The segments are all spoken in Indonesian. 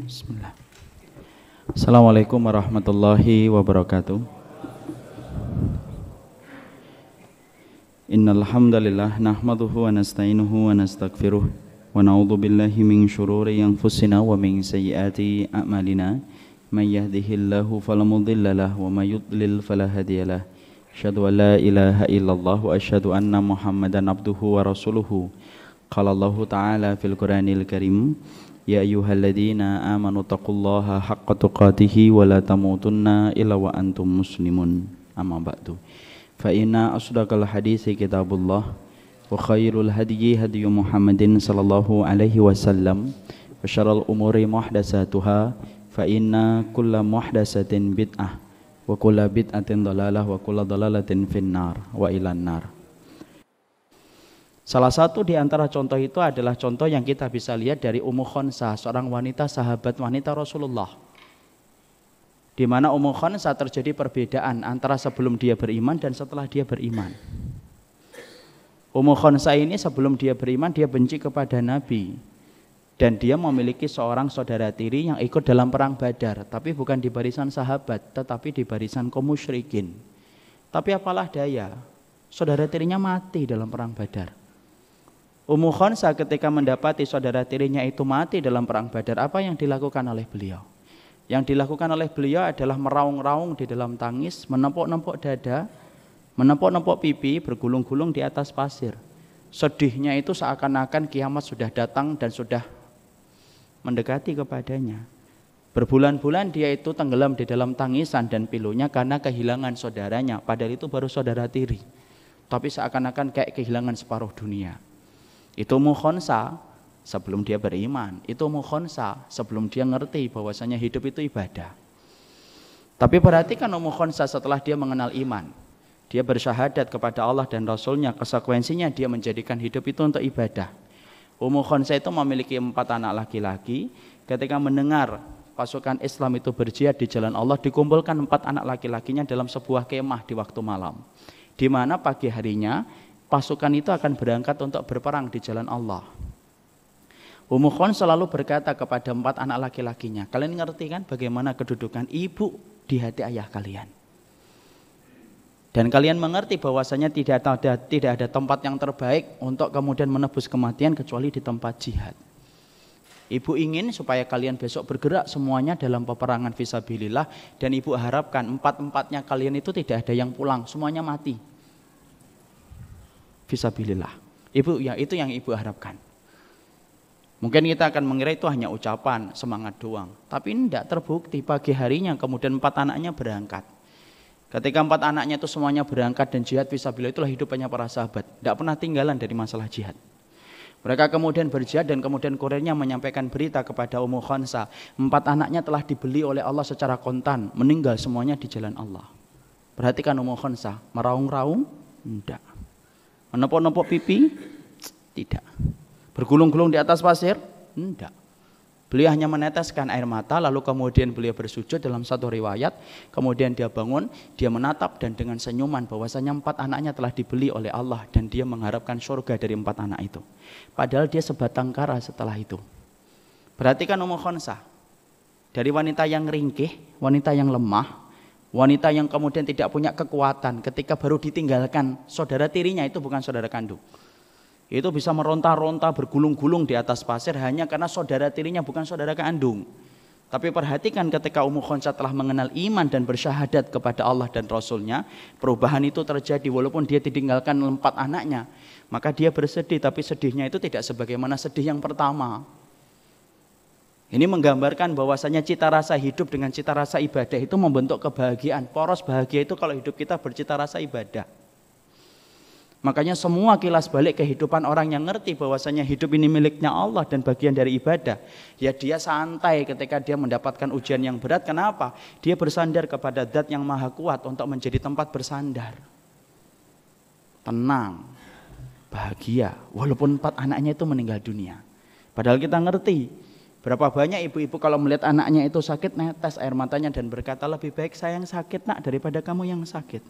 Bismillah. Assalamualaikum warahmatullahi wabarakatuh. Innal hamdalillah nahmaduhu wa nasta'inuhu wa nastaghfiruh wa na'udzu billahi min shururi anfusina wa min sayyiati a'malina may yahdihillahu fala mudilla lahu wa may yudlil fala hadiyalah. Asyhadu an la ilaha illallah wa asyhadu anna Muhammadan abduhu wa rasuluhu. Qala Allah ta'ala fil Qur'anil Karim يا أيها الذين آمنوا اتقوا الله حق تقاته ولا تموتن إلا وأنتم مسلمون أما بعد فإن أصدق الحديث كتاب الله وخير الهدي هدي محمد صلى الله عليه وسلم وشر الأمور محدثاتها فإن كل محدثة بدعة وكل بدعة ضلالة وكل ضلالة في النار وإلى النار Salah satu di antara contoh itu adalah contoh yang kita bisa lihat dari Ummu Khonsa, seorang wanita sahabat wanita Rasulullah. Di mana Ummu Khonsa terjadi perbedaan antara sebelum dia beriman dan setelah dia beriman. Ummu Khonsa ini sebelum dia beriman dia benci kepada Nabi dan dia memiliki seorang saudara tiri yang ikut dalam perang Badar, tapi bukan di barisan sahabat, tetapi di barisan kaum musyrikin. Tapi apalah daya, saudara tirinya mati dalam perang Badar. Ummu Khonsa ketika mendapati saudara tirinya itu mati dalam perang Badar, apa yang dilakukan oleh beliau? Yang dilakukan oleh beliau adalah meraung-raung di dalam tangis, menempok nempuk dada, menempok nempuk pipi, bergulung-gulung di atas pasir. Sedihnya itu seakan-akan kiamat sudah datang dan sudah mendekati kepadanya. Berbulan-bulan dia itu tenggelam di dalam tangisan dan pilunya karena kehilangan saudaranya. Padahal itu baru saudara tiri. Tapi seakan-akan kayak kehilangan separuh dunia itu mukhonsa sebelum dia beriman. Itu mukhonsa sebelum dia ngerti bahwasanya hidup itu ibadah. Tapi perhatikan oh, mukhonsa setelah dia mengenal iman. Dia bersyahadat kepada Allah dan Rasulnya. Konsekuensinya dia menjadikan hidup itu untuk ibadah. Ummu oh, Khonsa itu memiliki empat anak laki-laki. Ketika mendengar pasukan Islam itu berjihad di jalan Allah, dikumpulkan empat anak laki-lakinya dalam sebuah kemah di waktu malam. Di mana pagi harinya pasukan itu akan berangkat untuk berperang di jalan Allah. Ummu Khon selalu berkata kepada empat anak laki-lakinya, kalian ngerti kan bagaimana kedudukan ibu di hati ayah kalian? Dan kalian mengerti bahwasanya tidak ada tidak ada tempat yang terbaik untuk kemudian menebus kematian kecuali di tempat jihad. Ibu ingin supaya kalian besok bergerak semuanya dalam peperangan visabilillah dan ibu harapkan empat-empatnya kalian itu tidak ada yang pulang, semuanya mati visabilillah. Ibu ya itu yang ibu harapkan. Mungkin kita akan mengira itu hanya ucapan, semangat doang. Tapi tidak terbukti pagi harinya kemudian empat anaknya berangkat. Ketika empat anaknya itu semuanya berangkat dan jihad visabilillah itulah hidupnya para sahabat. Tidak pernah tinggalan dari masalah jihad. Mereka kemudian berjihad dan kemudian kurirnya menyampaikan berita kepada Ummu Khansa. Empat anaknya telah dibeli oleh Allah secara kontan, meninggal semuanya di jalan Allah. Perhatikan Ummu Khansa, meraung-raung? Tidak. Menepok-nepok pipi? Tidak. Bergulung-gulung di atas pasir? Tidak. Beliau hanya meneteskan air mata, lalu kemudian beliau bersujud dalam satu riwayat. Kemudian dia bangun, dia menatap dan dengan senyuman bahwasanya empat anaknya telah dibeli oleh Allah dan dia mengharapkan surga dari empat anak itu. Padahal dia sebatang kara setelah itu. Perhatikan Ummu Khonsa Dari wanita yang ringkih, wanita yang lemah, Wanita yang kemudian tidak punya kekuatan ketika baru ditinggalkan saudara tirinya itu bukan saudara kandung. Itu bisa meronta-ronta bergulung-gulung di atas pasir hanya karena saudara tirinya bukan saudara kandung. Tapi perhatikan ketika Ummu Khonsa telah mengenal iman dan bersyahadat kepada Allah dan Rasulnya, perubahan itu terjadi walaupun dia ditinggalkan empat anaknya. Maka dia bersedih, tapi sedihnya itu tidak sebagaimana sedih yang pertama. Ini menggambarkan bahwasanya cita rasa hidup dengan cita rasa ibadah itu membentuk kebahagiaan. Poros bahagia itu kalau hidup kita bercita rasa ibadah. Makanya semua kilas balik kehidupan orang yang ngerti bahwasanya hidup ini miliknya Allah dan bagian dari ibadah. Ya dia santai ketika dia mendapatkan ujian yang berat. Kenapa? Dia bersandar kepada zat yang maha kuat untuk menjadi tempat bersandar. Tenang, bahagia. Walaupun empat anaknya itu meninggal dunia. Padahal kita ngerti Berapa banyak ibu-ibu kalau melihat anaknya itu sakit netes air matanya dan berkata lebih baik saya yang sakit nak daripada kamu yang sakit.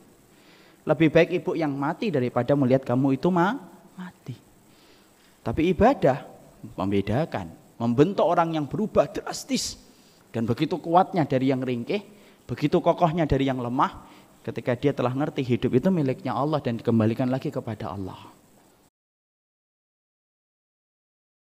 Lebih baik ibu yang mati daripada melihat kamu itu ma mati. Tapi ibadah membedakan, membentuk orang yang berubah drastis dan begitu kuatnya dari yang ringkih, begitu kokohnya dari yang lemah ketika dia telah ngerti hidup itu miliknya Allah dan dikembalikan lagi kepada Allah.